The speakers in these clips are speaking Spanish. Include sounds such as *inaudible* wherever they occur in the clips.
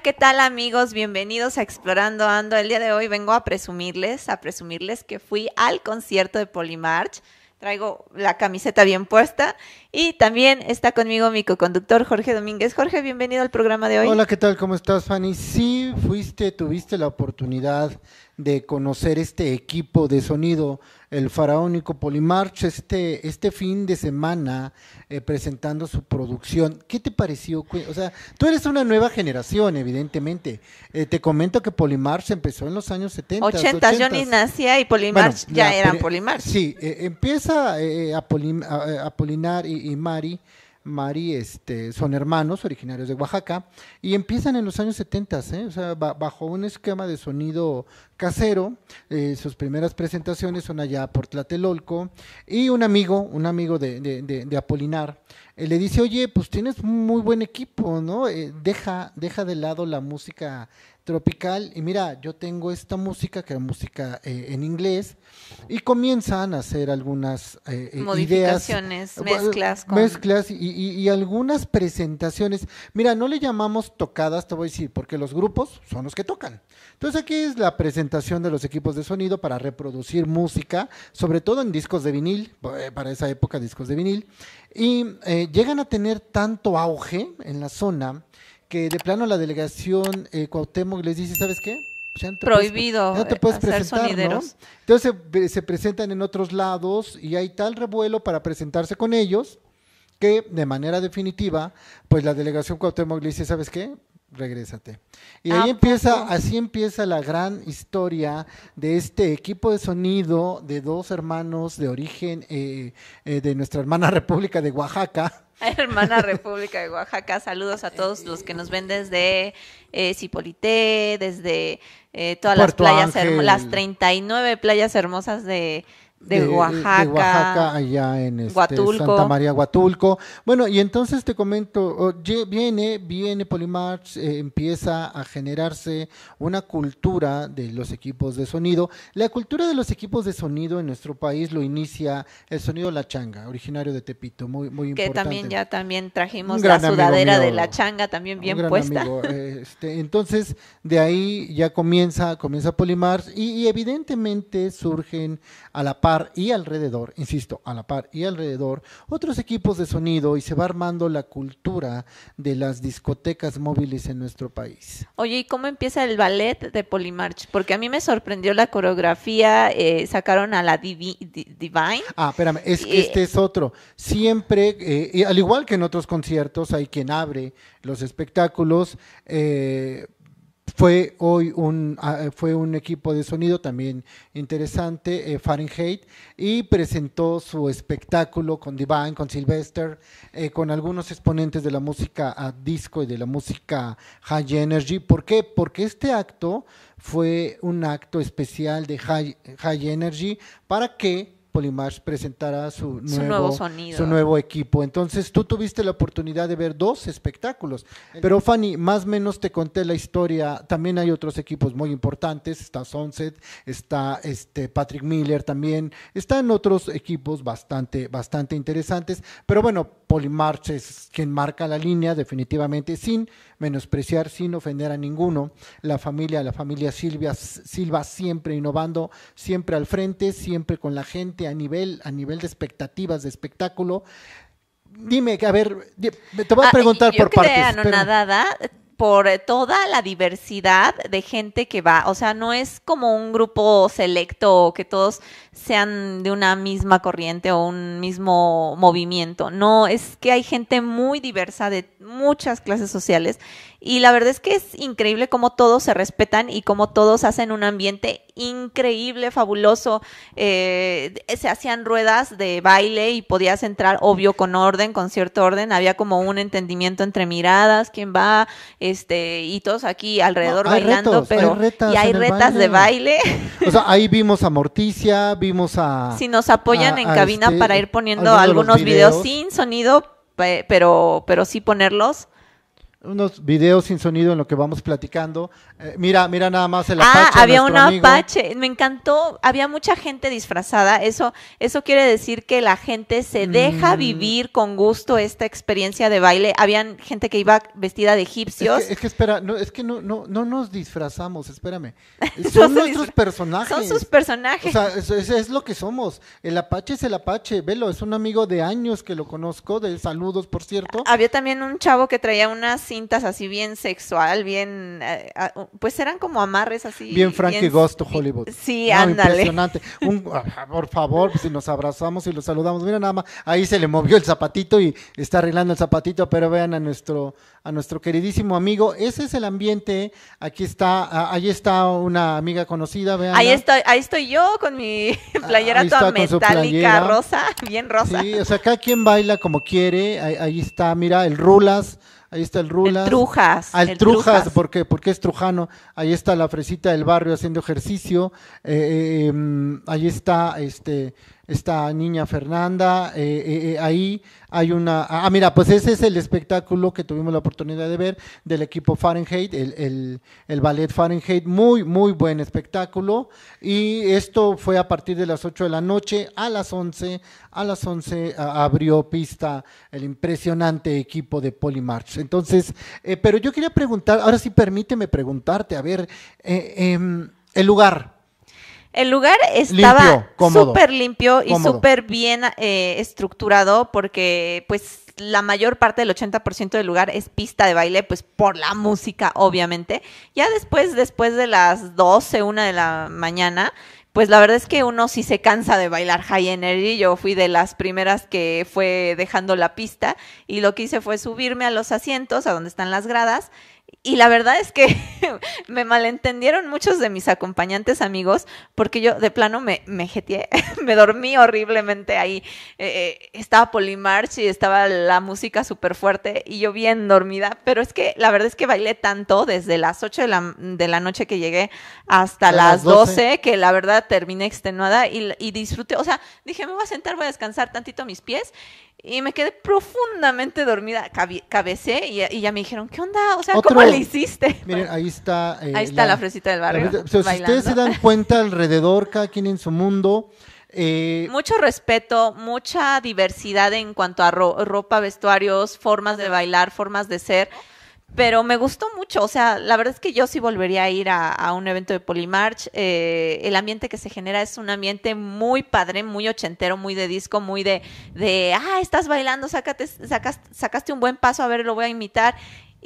¿qué tal amigos? Bienvenidos a Explorando Ando. El día de hoy vengo a presumirles, a presumirles que fui al concierto de Polymarch. Traigo la camiseta bien puesta y también está conmigo mi coconductor Jorge Domínguez. Jorge, bienvenido al programa de hoy. Hola, ¿qué tal? ¿Cómo estás, Fanny? Sí, fuiste, tuviste la oportunidad de conocer este equipo de sonido, el faraónico Polimarch, este, este fin de semana eh, presentando su producción. ¿Qué te pareció? O sea, tú eres una nueva generación, evidentemente. Eh, te comento que Polimarch empezó en los años 70. 80, yo ni nacía y Polimarch ya eran Polimarch. Sí, eh, empieza a, y Mari Mari este, son hermanos originarios de Oaxaca y empiezan en los años 70, ¿eh? o sea, bajo un esquema de sonido casero. Eh, sus primeras presentaciones son allá por Tlatelolco y un amigo, un amigo de, Apolinar, le dice, oye, pues tienes muy buen equipo, ¿no? Eh, deja, deja de lado la música tropical y mira, yo tengo esta música que era música eh, en inglés y comienzan a hacer algunas eh, eh modificaciones, eh, mezclas, mezclas y, algunas presentaciones. Mira, no le llamamos tocadas, te voy a decir, porque los grupos son los que tocan. Entonces aquí es la presentación de los equipos de sonido para reproducir música, sobre todo en discos de vinil, para esa época discos de vinil, y llegan a tener tanto auge en la zona que de plano la delegación eh, Cuauhtémoc les dice, ¿sabes qué? prohibido no te puedes eh, presentar, Entonces se, presentan en otros lados y hay tal revuelo para presentarse con ellos que de manera definitiva, pues la delegación Cuauhtémoc le dice, ¿sabes qué? Regrésate. Y ahí empieza, así empieza la gran historia de este equipo de sonido de dos hermanos de origen eh, de nuestra hermana *laughs* República de Oaxaca, *laughs* hermana República de Oaxaca. Saludos a todos los que nos ven desde eh, desde eh, todas las playas, las 39 playas hermosas de, eh, eh, de, Oaxaca, de Oaxaca, allá en este, Santa María Huatulco. Bueno, y entonces te comento, viene, viene Polymarch, eh, empieza a generarse una cultura de los equipos de sonido. La cultura de los equipos de sonido en nuestro país lo inicia el sonido La Changa, originario de Tepito, muy, muy importante. Que también ya también trajimos la sudadera de La Changa, también bien puesta. Este, entonces, de ahí ya comienza, comienza Polymarch y, evidentemente surgen a la par y alrededor, insisto, a la par y alrededor, otros equipos de sonido y se va armando la cultura de las discotecas móviles en nuestro país. Oye, ¿y cómo empieza el ballet de Polymarch? Porque a mí me sorprendió la coreografía, eh, sacaron a la Divine. Ah, espérame, eh, este es otro. Siempre, eh, al igual que en otros conciertos, hay quien abre los espectáculos, eh, fue hoy un, ah, eh, fue un equipo de sonido también interesante, eh, Fahrenheit, y presentó su espectáculo con Divine, con Sylvester, eh, con algunos exponentes de la música a disco y de la música high energy. ¿Por qué? Porque este acto fue un acto especial de high, high energy para que Polymarch presentará su nuevo, equipo. Entonces tú tuviste la oportunidad de ver dos espectáculos, pero Fanny, más o menos te conté la historia, también hay otros equipos muy importantes, está Sunset, está este Patrick Miller también, están otros equipos bastante, bastante interesantes, pero bueno, Polimarch es quien marca la línea, definitivamente, sin menospreciar, sin ofender a ninguno. La familia, la familia Silvia, Silva siempre innovando, siempre al frente, siempre con la gente a nivel, a nivel de expectativas, de espectáculo. Dime, a ver, te voy a ah, preguntar por partes. Anonadada, por eh, toda la diversidad de gente que va. O sea, no es como un grupo selecto que todos sean de una misma corriente o un mismo movimiento. No, es que hay gente muy diversa de muchas clases sociales y la verdad es que es increíble cómo todos se respetan y cómo todos hacen un ambiente increíble, fabuloso. Eh, se hacían ruedas de baile y podías entrar, obvio, con orden, con cierto orden. Había como un entendimiento entre miradas, quién va este, y todos aquí alrededor bailando, pero y hay retas de baile. O sea, ahí vimos a Morticia, vimos a... *laughs* Si nos apoyan en cabina este, para ir poniendo algunos videos. sin sonido, pero, pero sí ponerlos unos videos sin sonido en lo que vamos platicando. Eh, mira, mira nada más el ah, apache. Ah, había un apache, me encantó, había mucha gente disfrazada, eso, eso quiere decir que la gente se deja mm. vivir con gusto esta experiencia de baile. Habían gente que iba vestida de egipcios. Es que, espera, no, es que no, no, no nos disfrazamos, espérame. *laughs* Son nuestros personajes. Son sus personajes. O sea, es, lo que somos. El apache es el apache, velo, es un amigo de años que lo conozco, de saludos, por cierto. Había también un chavo que traía una así bien sexual, bien, eh, ah, pues eran como amarres así. Bien Frankie y Ghost Hollywood. Sí, ándale. Impresionante. Ah, por favor, si nos abrazamos y los saludamos, mira nada más, ahí se le movió el zapatito y está arreglando el zapatito, pero vean a nuestro, a nuestro queridísimo amigo, ese es el ambiente, aquí está, ahí está una amiga conocida, vean. Ahí estoy, ahí estoy yo con mi ah, playera toda metálica, rosa, *laughs* bien rosa. Sí, o sea, cada quien baila como quiere, ahí está, mira, el Rulas ahí está el Rulas. El Trujas. el Trujas, porque es trujano. Ahí está la fresita del barrio haciendo ejercicio. Eh, eh, em, ahí está este esta niña Fernanda, eh, eh, eh, ahí hay una... Ah, mira, pues ese es el espectáculo que tuvimos la oportunidad de ver del equipo Fahrenheit, el, ballet Fahrenheit, muy, muy buen espectáculo. Y esto fue a partir de las 8 de la noche, a las 11, a las 11 abrió pista el impresionante equipo de Polymarch. Entonces, pero yo quería preguntar, ahora sí permíteme preguntarte, a ver, em, el lugar el lugar estaba súper limpio, y súper bien eh, estructurado porque pues la mayor parte del 80% del lugar es pista de baile, pues por la música, obviamente. Ya después, después de las 12, una de la mañana, pues la verdad es que uno sí se cansa de bailar high energy. Yo fui de las primeras que fue dejando la pista y lo que hice fue subirme a los asientos, a donde están las gradas, y la verdad es que *laughs* me malentendieron muchos de mis acompañantes amigos porque yo de plano me, me jeteé, *laughs* me dormí horriblemente ahí. Eh, eh, estaba Polymarch y estaba la música súper fuerte y yo bien dormida, pero es que la verdad es que bailé tanto desde las 8 de la, de la noche que llegué hasta las, doce, que la verdad terminé extenuada y, y disfruté. O sea, dije, me voy a sentar, voy a descansar tantito mis pies y me quedé profundamente dormida, cabecé y, ya me dijeron, ¿qué onda? O sea, ¿cómo le hiciste? *laughs* Miren, ahí está. Eh, ahí está la, fresita del barrio. si ustedes se dan cuenta alrededor, cada quien en su mundo. Eh, mucho respeto, mucha diversidad en cuanto a ropa, vestuarios, formas de bailar, formas de ser pero me gustó mucho. O sea, la verdad es que yo sí volvería a ir a, un evento de Polymarch. Eh, el ambiente que se genera es un ambiente muy padre, muy ochentero, muy de disco, muy de, de ah, estás bailando, sacaste un buen paso, a ver, lo voy a imitar.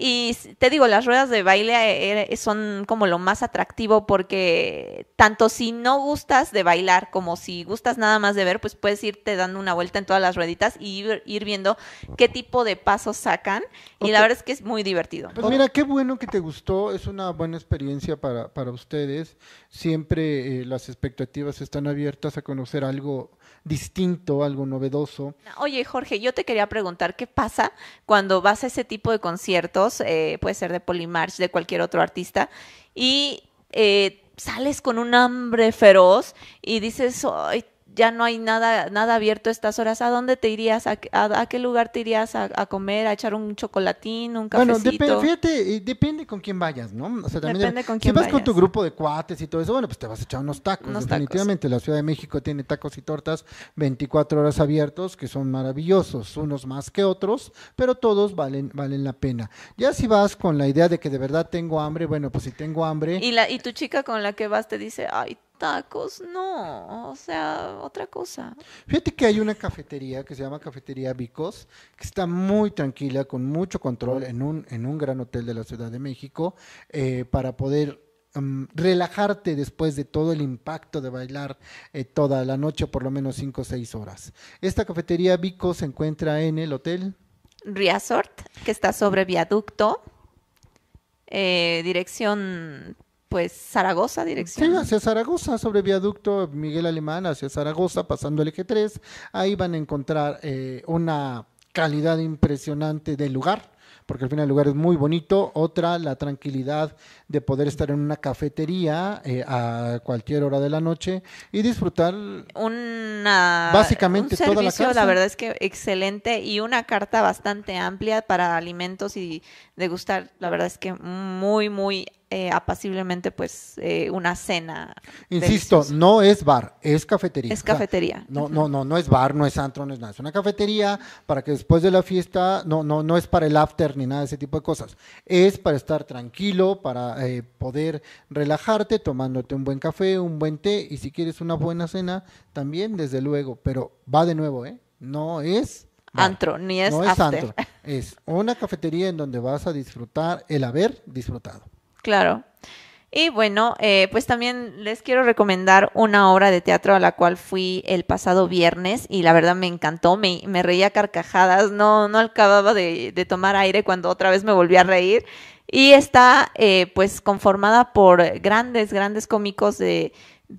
Y te digo, las ruedas de baile eh, eh, son como lo más atractivo porque tanto si no gustas de bailar como si gustas nada más de ver, pues puedes irte dando una vuelta en todas las rueditas y ir, viendo qué tipo de pasos sacan. Y la verdad es que es muy divertido. Pues mira, qué bueno que te gustó, es una buena experiencia para, para ustedes. Siempre eh, las expectativas están abiertas a conocer algo distinto, algo novedoso. Oye, Jorge, yo te quería preguntar, ¿qué pasa cuando vas a ese tipo de conciertos, eh, puede ser de Polymarch, de cualquier otro artista, y... Eh, sales con un hambre feroz y dices, ya no hay nada, nada abierto estas horas, ¿a dónde te irías? ¿A, qué lugar te irías a, comer? ¿A echar un chocolatín, un cafecito? Bueno, depende fíjate, depende con quién vayas, ¿no? O sea, también depende con quién Si vas con tu grupo de cuates y todo eso, bueno, pues te vas a echar unos tacos. definitivamente, la Ciudad de México tiene tacos y tortas 24 horas abiertos que son maravillosos, unos más que otros, pero todos valen, valen la pena. Ya si vas con la idea de que de verdad tengo hambre, bueno, pues si tengo hambre... Y, la, y tu chica con la que vas te dice, ay, tacos, no, o sea, otra cosa. Fíjate que hay una cafetería que se llama Cafetería Vicos, que está muy tranquila, con mucho control, en un, en un gran hotel de la Ciudad de México, eh, para poder mm, relajarte después de todo el impacto de bailar eh, toda la noche, por lo menos cinco o seis horas. Esta cafetería Vicos se encuentra en el hotel Riazort, que está sobre viaducto, eh, dirección pues Zaragoza dirección. Sí, hacia Zaragoza, sobre viaducto Miguel Alemán, hacia Zaragoza, pasando el eje 3, ahí van a encontrar eh, una calidad impresionante del lugar porque al final el lugar es muy bonito. Otra, la tranquilidad de poder estar en una cafetería eh, a cualquier hora de la noche y disfrutar una, básicamente toda la casa. La verdad es que excelente y una carta bastante amplia para alimentos y degustar. La verdad es que muy, muy eh, apaciblemente pues eh, una cena. Insisto, no es bar, es cafetería. Es cafetería. no, no, no, no es bar, no es antro, no es nada. Es una cafetería para que después de la fiesta, no, no, no es para el after ni nada de ese tipo de cosas. Es para estar tranquilo, para eh, poder relajarte tomándote un buen café, un buen té y si quieres una buena cena también, desde luego. Pero va de nuevo, ¿eh? No es... Antro, ni es, no es antro. Es una cafetería en donde vas a disfrutar el haber disfrutado. Claro. Y bueno, eh, pues también les quiero recomendar una obra de teatro a la cual fui el pasado viernes y la verdad me encantó, me, me reía carcajadas, no, no acababa de, tomar aire cuando otra vez me volví a reír. Y está eh, pues conformada por grandes, grandes cómicos de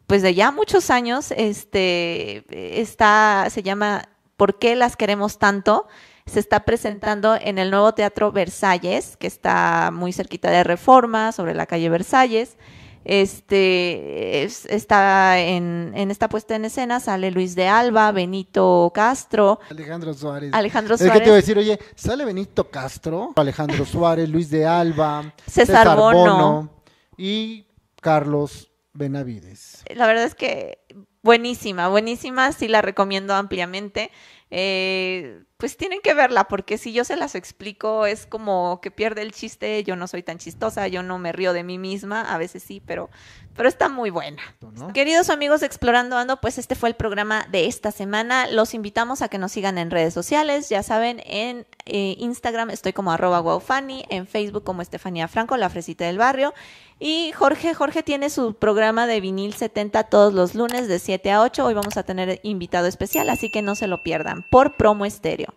pues de ya muchos años. Este está, se llama ¿Por qué las queremos tanto? se está presentando en el nuevo Teatro Versalles, que está muy cerquita de Reforma, sobre la calle Versalles. Este está en, en, esta puesta en escena sale Luis de Alba, Benito Castro, Alejandro Suárez. Alejandro Suárez. te voy a decir, oye, sale Benito Castro, Alejandro *laughs* Suárez, Luis de Alba, César, Bono. y Carlos Benavides. La verdad es que buenísima, buenísima, sí la recomiendo ampliamente. Eh, pues tienen que verla, porque si yo se las explico es como que pierde el chiste, yo no soy tan chistosa, yo no me río de mí misma, a veces sí, pero, pero está muy buena. Queridos amigos Explorando Ando, pues este fue el programa de esta semana. Los invitamos a que nos sigan en redes sociales, ya saben, en eh, Instagram estoy como arroba en Facebook como Estefanía Franco, la fresita del barrio. Y Jorge, Jorge tiene su programa de vinil 70 todos los lunes de 7 a 8. Hoy vamos a tener invitado especial, así que no se lo pierdan por promo estéreo.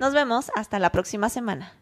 Nos vemos hasta la próxima semana.